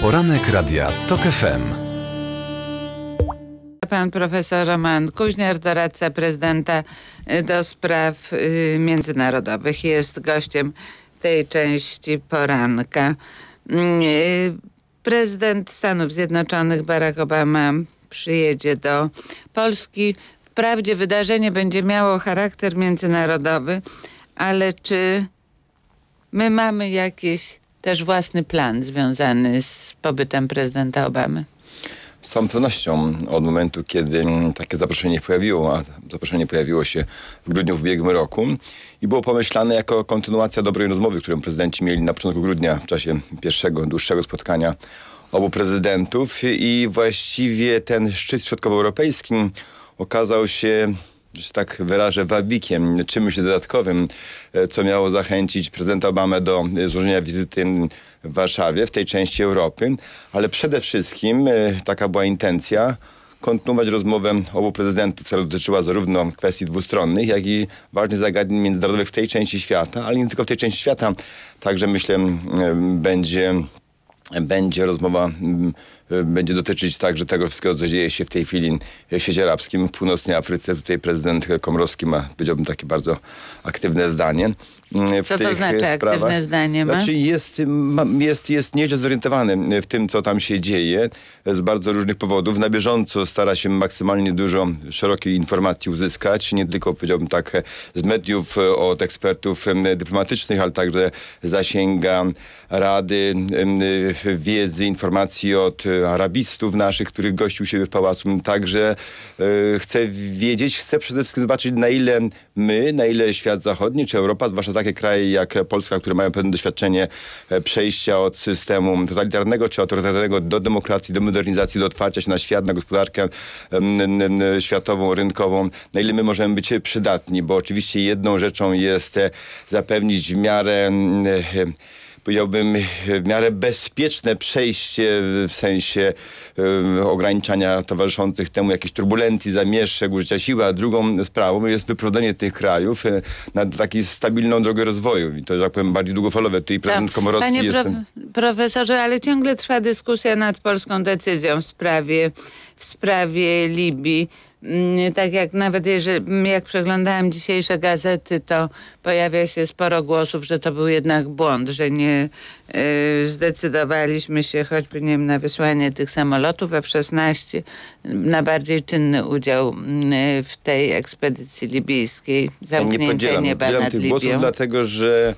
Poranek Radia TOK FM pan profesor Roman Kuźniar, doradca prezydenta do spraw y, międzynarodowych. Jest gościem tej części poranka. Mm, y, prezydent Stanów Zjednoczonych Barack Obama przyjedzie do Polski. Wprawdzie wydarzenie będzie miało charakter międzynarodowy, ale czy my mamy jakieś też własny plan związany z pobytem prezydenta Obamy? Z całą pewnością od momentu, kiedy takie zaproszenie pojawiło, a zaproszenie pojawiło się w grudniu w ubiegłym roku i było pomyślane jako kontynuacja dobrej rozmowy, którą prezydenci mieli na początku grudnia w czasie pierwszego, dłuższego spotkania obu prezydentów i właściwie ten szczyt środkowoeuropejski okazał się że tak wyrażę, wabikiem, czymś dodatkowym, e, co miało zachęcić prezydenta Obamę do e, złożenia wizyty w Warszawie, w tej części Europy, ale przede wszystkim e, taka była intencja kontynuować rozmowę obu prezydentów, która dotyczyła zarówno kwestii dwustronnych, jak i ważnych zagadnień międzynarodowych w tej części świata, ale nie tylko w tej części świata. Także myślę, będzie będzie rozmowa E, będzie dotyczyć także tego wszystkiego, co dzieje się w tej chwili w świecie arabskim, w północnej Afryce. Tutaj prezydent Komorowski ma, powiedziałbym, takie bardzo aktywne zdanie. Mm, w co to znaczy sprawach. aktywne zdanie ma? Znaczy jest, jest, jest nieźle zorientowany w tym, co tam się dzieje z bardzo różnych powodów. Na bieżąco stara się maksymalnie dużo szerokiej informacji uzyskać, nie tylko powiedziałbym tak z mediów, e, od ekspertów dyplomatycznych, ale także zasięga rady, e, wiedzy, informacji od arabistów naszych, których gościł siebie w pałacu. Także e, chcę wiedzieć, chcę przede wszystkim zobaczyć na ile my, na ile świat zachodni, czy Europa, zwłaszcza takie kraje jak Polska, które mają pewne doświadczenie e, przejścia od systemu totalitarnego czy autorytarnego do demokracji, do modernizacji, do otwarcia się na świat, na gospodarkę światową, rynkową, na ile my możemy być przydatni, bo oczywiście jedną rzeczą jest e, zapewnić w miarę powiedziałbym, w miarę bezpieczne przejście w sensie ograniczania towarzyszących temu jakichś turbulencji, zamieszek, użycia siły, a drugą sprawą jest wyprowadzenie tych krajów e, na taką stabilną drogę rozwoju. I to, że tak powiem, bardziej długofalowe. Tutaj prezydent Komorowski Panie jest... Pro profesorze, ale ciągle trwa dyskusja nad polską decyzją w sprawie, w sprawie Libii. Mm, tak jak nawet jeżeli, jak przeglądałem dzisiejsze gazety, to pojawia się sporo głosów, że to był jednak błąd, że nie y, zdecydowaliśmy się choćby nie wiem, na wysłanie tych samolotów F-16 na bardziej czynny udział y, w tej ekspedycji libijskiej, zamknięcie ja nie podzielam, nieba podzielam tych głosów, dlatego że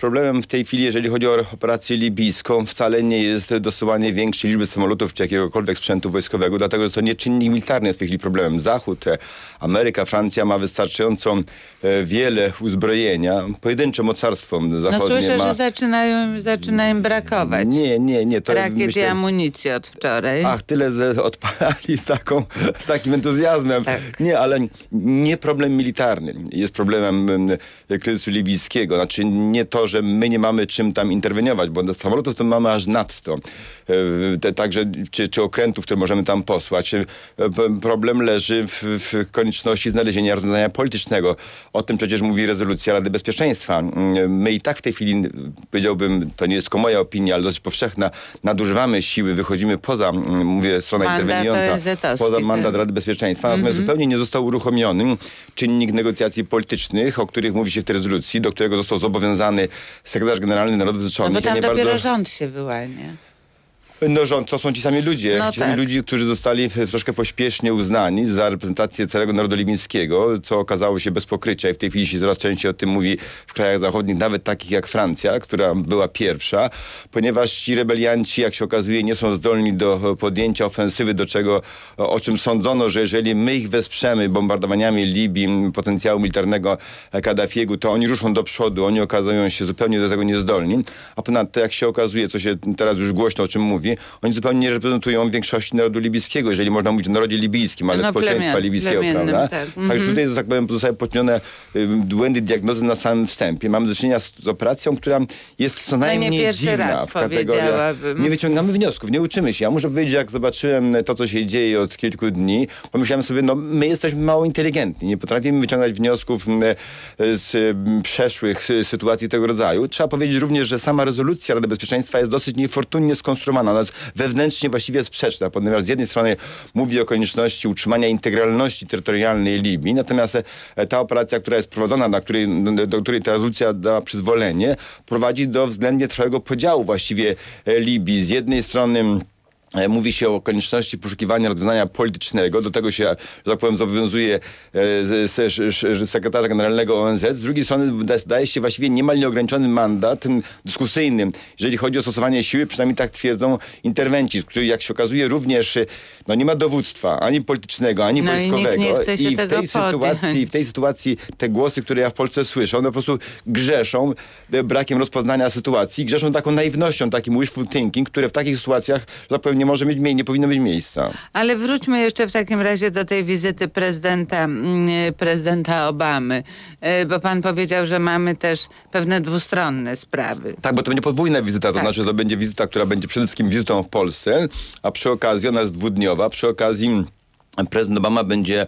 Problemem w tej chwili, jeżeli chodzi o operację libijską, wcale nie jest dosyłanie większej liczby samolotów czy jakiegokolwiek sprzętu wojskowego, dlatego że to nie czynnik militarny jest w tej chwili problemem. Zachód, e, Ameryka, Francja ma wystarczająco e, wiele uzbrojenia. Pojedyncze mocarstwo no zachodnie No słyszę, ma... że zaczynają, zaczyna im brakować. Nie, nie, nie. To Rakiet myślę... i amunicji od wczoraj. Ach, tyle ze odpalali z, taką, z takim entuzjazmem. Tak. Nie, ale nie problem militarny jest problemem kryzysu libijskiego. Znaczy nie to, że my nie mamy czym tam interweniować, bo samolotów to mamy aż nadto. E, także, czy, czy okrętów, które możemy tam posłać. E, problem leży w, w konieczności znalezienia rozwiązania politycznego. O tym przecież mówi rezolucja Rady Bezpieczeństwa. Mm, my i tak w tej chwili, powiedziałbym, to nie jest tylko moja opinia, ale dość powszechna, nadużywamy siły, wychodzimy poza, mówię, strona mandat interweniująca, poza tak. mandat Rady Bezpieczeństwa. Natomiast mm -hmm. zupełnie nie został uruchomiony czynnik negocjacji politycznych, o których mówi się w tej rezolucji, do którego został zobowiązany sekretarz generalny Narodów Zjednoczonych. No bo tam dopiero bardzo... rząd się wyłania. No rząd to są ci sami ludzie. No ci tak. sami ludzie, którzy zostali troszkę pośpiesznie uznani za reprezentację całego narodu libińskiego, co okazało się bez pokrycia i w tej chwili się coraz częściej o tym mówi w krajach zachodnich, nawet takich jak Francja, która była pierwsza, ponieważ ci rebelianci, jak się okazuje, nie są zdolni do podjęcia ofensywy, do czego, o czym sądzono, że jeżeli my ich wesprzemy bombardowaniami Libii, potencjału militarnego e, Kaddafiego, to oni ruszą do przodu, oni okazują się zupełnie do tego niezdolni, a ponadto jak się okazuje, co się teraz już głośno o czym mówi, mówi, oni zupełnie nie reprezentują większości narodu libijskiego, jeżeli można mówić o narodzie libijskim, ale no, społeczeństwa plemię, libijskiego, prawda? Tak. Także mhm. tutaj, tak powiem, zostały poczynione y, błędy diagnozy na samym wstępie. Mamy do czynienia z operacją, która jest co najmniej no dziwna w kategoriach. Nie wyciągamy wniosków, nie uczymy się. Ja muszę powiedzieć, jak zobaczyłem to, co się dzieje od kilku dni, pomyślałem sobie, no my jesteśmy mało inteligentni, nie potrafimy wyciągać wniosków mm, y, z mm, przeszłych sytuacji tego rodzaju. Trzeba powiedzieć również, że sama rezolucja Rady Bezpieczeństwa jest dosyć niefortunnie skonstruowana nawet wewnętrznie właściwie sprzeczna, ponieważ z jednej strony mówi o konieczności utrzymania integralności terytorialnej Libii, natomiast e, ta operacja, która jest prowadzona, na której, do której ta rezolucja da przyzwolenie, prowadzi do względnie trwałego podziału właściwie e, Libii. Z jednej strony E, mówi się o konieczności poszukiwania rozwiązania politycznego. Do tego się, że tak powiem, zobowiązuje e, sekretarza generalnego ONZ. Z drugiej strony daje się właściwie niemal nieograniczony mandat dyskusyjny, jeżeli chodzi o stosowanie siły, przynajmniej tak twierdzą interwenci, który jak się okazuje również e, no, nie ma dowództwa ani politycznego, ani no wojskowego. I, I w, tej sytuacji, w tej sytuacji te głosy, które ja w Polsce słyszę, one po prostu grzeszą brakiem rozpoznania sytuacji, grzeszą taką naiwnością, takim wishful thinking, które w takich sytuacjach, że tak powiem, nie może mieć nie powinno mieć miejsca. Ale wróćmy jeszcze w takim razie do tej wizyty prezydenta, mm, prezydenta Obamy, e, bo pan powiedział, że mamy też pewne dwustronne sprawy. Tak, bo to będzie podwójna wizyta, to tak. znaczy to będzie wizyta, która będzie przede wszystkim wizytą w Polsce, a przy okazji ona jest dwudniowa, przy okazji Prezydent Obama będzie e,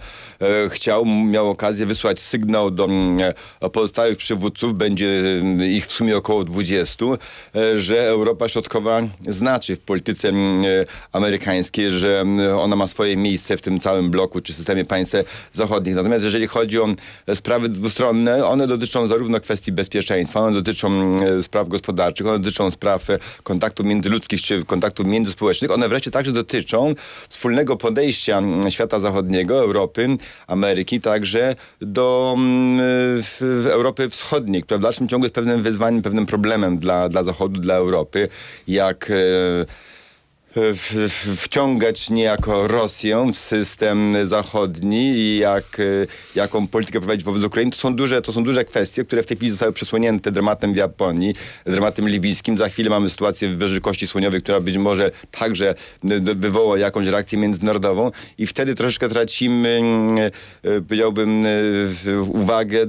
chciał, miał okazję wysłać sygnał do mm, e, pozostałych przywódców, będzie mm, ich w sumie około 20, e, że Europa Środkowa znaczy w polityce mm, amerykańskiej, że ona ma swoje miejsce w tym całym bloku czy systemie państw zachodnich. Natomiast jeżeli chodzi o sprawy dwustronne, one dotyczą zarówno kwestii bezpieczeństwa, one dotyczą spraw gospodarczych, one dotyczą spraw kontaktów międzyludzkich czy kontaktów międzyspołecznych, one wreszcie także dotyczą wspólnego podejścia świata zachodniego, Europy, Ameryki, także do mm, w, w Europy Wschodniej, która w dalszym ciągu jest pewnym wyzwaniem, pewnym problemem dla, dla Zachodu, dla Europy, jak e, w, wciągać niejako Rosję w system zachodni i jak, y, jaką politykę prowadzić wobec Ukrainy, to są, duże, to są duże kwestie, które w tej chwili zostały przesłonięte dramatem w Japonii, dramatem libijskim. Za chwilę mamy sytuację w Wyży Kości Słoniowej, która być może także y, wywoła jakąś reakcję międzynarodową i wtedy troszeczkę tracimy, y, powiedziałbym, uwagę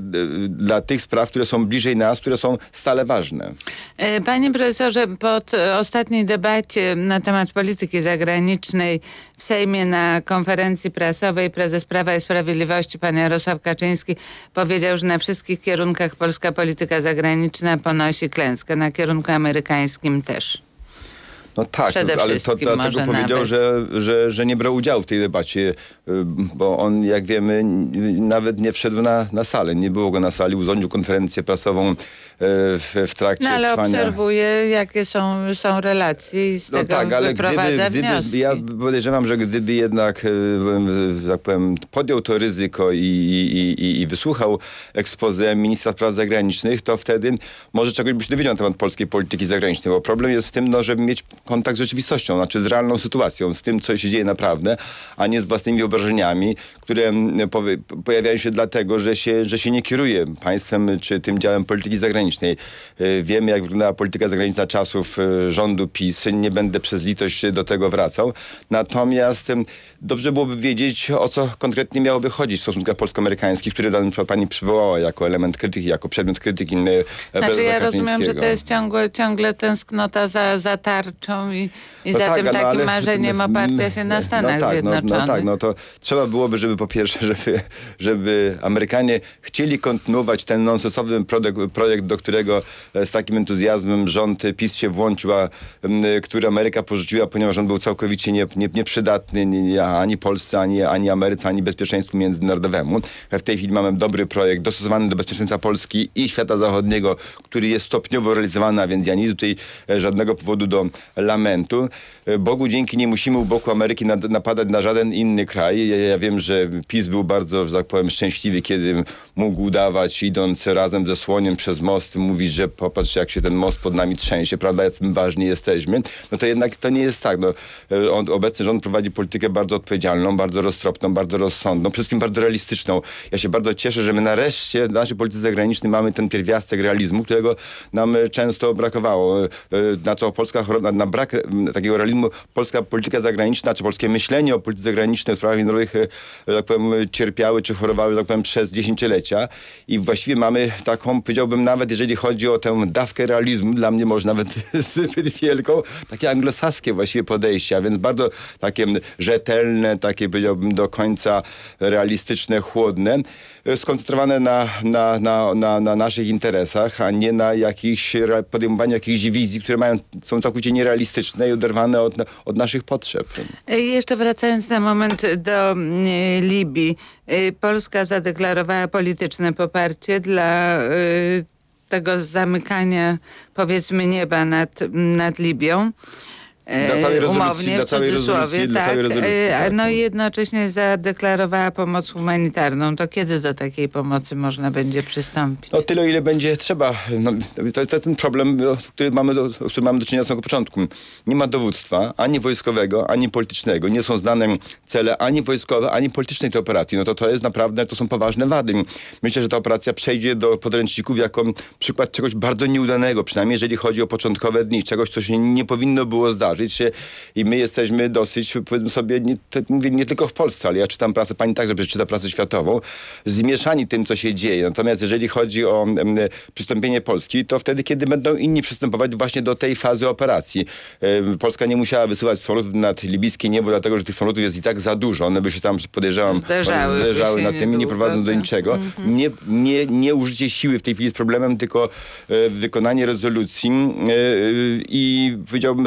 dla tych spraw, które są bliżej nas, które są stale ważne. E, panie profesorze, pod ostatniej debacie na temat Polityki Zagranicznej w Sejmie na konferencji prasowej prezes Prawa i Sprawiedliwości pan Jarosław Kaczyński powiedział, że na wszystkich kierunkach polska polityka zagraniczna ponosi klęskę, na kierunku amerykańskim też. No tak, ale to, dlatego powiedział, że, że, że nie brał udziału w tej debacie, y, bo on, jak wiemy, nawet nie wszedł na, na salę. Nie było go na sali, urządził konferencję prasową y, w, w trakcie No ale trwania. obserwuję, jakie są, są relacje i z no tego tak, ale gdyby, gdyby, Ja podejrzewam, że gdyby jednak y, tak powiem, podjął to ryzyko i, i, i, i wysłuchał ekspozę ministra spraw zagranicznych, to wtedy może czegoś by się dowiedział na temat polskiej polityki zagranicznej, bo problem jest w tym, no, żeby mieć kontakt z rzeczywistością, znaczy z realną sytuacją, z tym, co się dzieje naprawdę, a nie z własnymi wyobrażeniami, które mm, pojawiają się dlatego, że się, że się nie kieruje państwem czy tym działem polityki zagranicznej. E, wiemy, jak wyglądała polityka zagraniczna czasów e, rządu PiS. Nie będę przez litość do tego wracał. Natomiast dobrze byłoby wiedzieć, o co konkretnie miałoby chodzić w stosunkach polsko-amerykańskich, które pani przywołała jako element krytyki, jako przedmiot krytyki. E, znaczy ja rozumiem, że to jest ciągle, ciągle tęsknota za, za tarczą i, i no za tak, tym takim marzeniem no, oparcia się na no tak, Stanach no tak, no Zjednoczonych. No, no, tak, no to trzeba byłoby, żeby po pierwsze, żeby, żeby Amerykanie chcieli kontynuować ten nonsensowny projekt, do którego e, z takim entuzjazmem rząd PiS się a, który Ameryka porzuciła, ponieważ on był całkowicie nie, nie, nieprzydatny nie, ani Polsce, ani, ani Ameryce, ani bezpieczeństwu międzynarodowemu. W tej chwili mamy dobry projekt dostosowany do bezpieczeństwa Polski i świata zachodniego, który jest stopniowo realizowany, a więc ja nie tutaj e, żadnego powodu do e, lamentu. E, Bogu dzięki nie musimy u boku Ameryki napadać na żaden inny kraj. Ja, ja wiem, że PiS był bardzo, że tak powiem, szczęśliwy, kiedy mógł udawać, idąc razem ze Słoniem przez most, mówić, że popatrz jak się ten most pod nami trzęsie, prawda, jak ważni jesteśmy. No to jednak to nie jest tak. No, e, on, obecny rząd prowadzi politykę bardzo odpowiedzialną, bardzo roztropną, bardzo rozsądną, przede wszystkim bardzo realistyczną. Ja się bardzo cieszę, że my nareszcie w naszej polityce zagranicznej mamy ten pierwiastek realizmu, którego nam e, często brakowało. Na co Polska, na, na brak e, takiego realizmu, polska polityka zagraniczna, czy polskie myślenie o polityce zagranicznej, o sprawach międzynarodowych, e, tak powiem, cierpiały, czy chorowały, tak powiem, przez dziesięciolecia. I właściwie mamy taką, powiedziałbym nawet, jeżeli chodzi o tę dawkę realizmu, dla mnie może nawet zbyt wielką, takie anglosaskie właściwie podejście, a więc bardzo takie rzetelne, takie powiedziałbym do końca realistyczne, chłodne, e, skoncentrowane na, na, na, na, na naszych interesach, a nie na jakichś podejmowaniu jakichś wizji, które mają, są całkowicie nierealistyczne i oderwane od, od naszych potrzeb. E, jeszcze wracając na moment do e, Libii. E, Polska zadeklarowała polityczne poparcie dla tego zamykania powiedzmy nieba nad, nad Libią. E, umownie w cudzysłowie, tak, e, tak, no i tak. jednocześnie zadeklarowała pomoc humanitarną. To kiedy do takiej pomocy można będzie przystąpić? O tyle, ile będzie trzeba. No, to jest ten problem, który mamy, do, którym mamy do czynienia z samego początku. Nie ma dowództwa, ani wojskowego, ani politycznego. Nie są znane cele ani wojskowe, ani politycznej tej operacji. No to to jest naprawdę, to są poważne wady. Myślę, że ta operacja przejdzie do podręczników jako przykład czegoś bardzo nieudanego, przynajmniej jeżeli chodzi o początkowe dni, czegoś, co się nie powinno było zdarzyć skarżyć i my jesteśmy dosyć, powiedzmy sobie, nie, mówię nie tylko w Polsce, ale ja czytam pracę, pani także czyta pracę światową, zmieszani tym, co się dzieje. Natomiast jeżeli chodzi o m, przystąpienie Polski, to wtedy, kiedy będą inni przystępować właśnie do tej fazy operacji. Polska nie musiała wysyłać samolotów nad libijskie niebo, dlatego, że tych samolotów jest i tak za dużo. One by się tam, podejrzewam, zderzały, zderzały na tym i nie prowadzą do niczego. Mm -hmm. Nie, nie, nie użycie siły w tej chwili jest problemem, tylko e, wykonanie rezolucji e, e i powiedziałbym,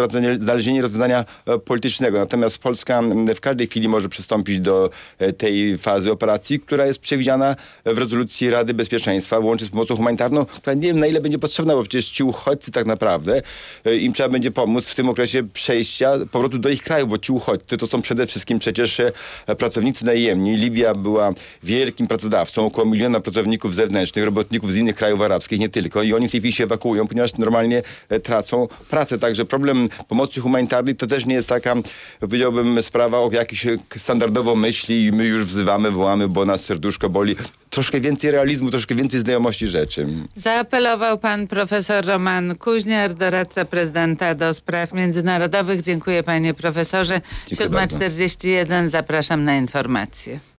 znalezienie rozwiązania e, politycznego. Natomiast Polska w każdej chwili może przystąpić do e, tej fazy operacji, która jest przewidziana e, w rezolucji Rady Bezpieczeństwa, łącznie z pomocą humanitarną, która nie wiem na ile będzie potrzebna, bo przecież ci uchodźcy tak naprawdę, im trzeba będzie pomóc w tym okresie przejścia, powrotu do ich kraju, bo ci uchodźcy to są przede wszystkim przecież pracownicy najemni. Libia była wielkim pracodawcą, około miliona pracowników zewnętrznych, robotników z innych krajów arabskich, nie tylko. I oni w tej chwili się ewakuują, ponieważ normalnie tracą pracę. Także problem pomocy humanitarnych to też nie jest taka, powiedziałbym, sprawa o jakiejś standardowo myśli i my już wzywamy, wołamy, bo nas serduszko boli. Troszkę więcej realizmu, troszkę więcej znajomości rzeczy. Zaapelował pan profesor Roman Kuźniar, doradca prezydenta do spraw międzynarodowych. Dziękuję panie profesorze. 7.41 zapraszam na informacje.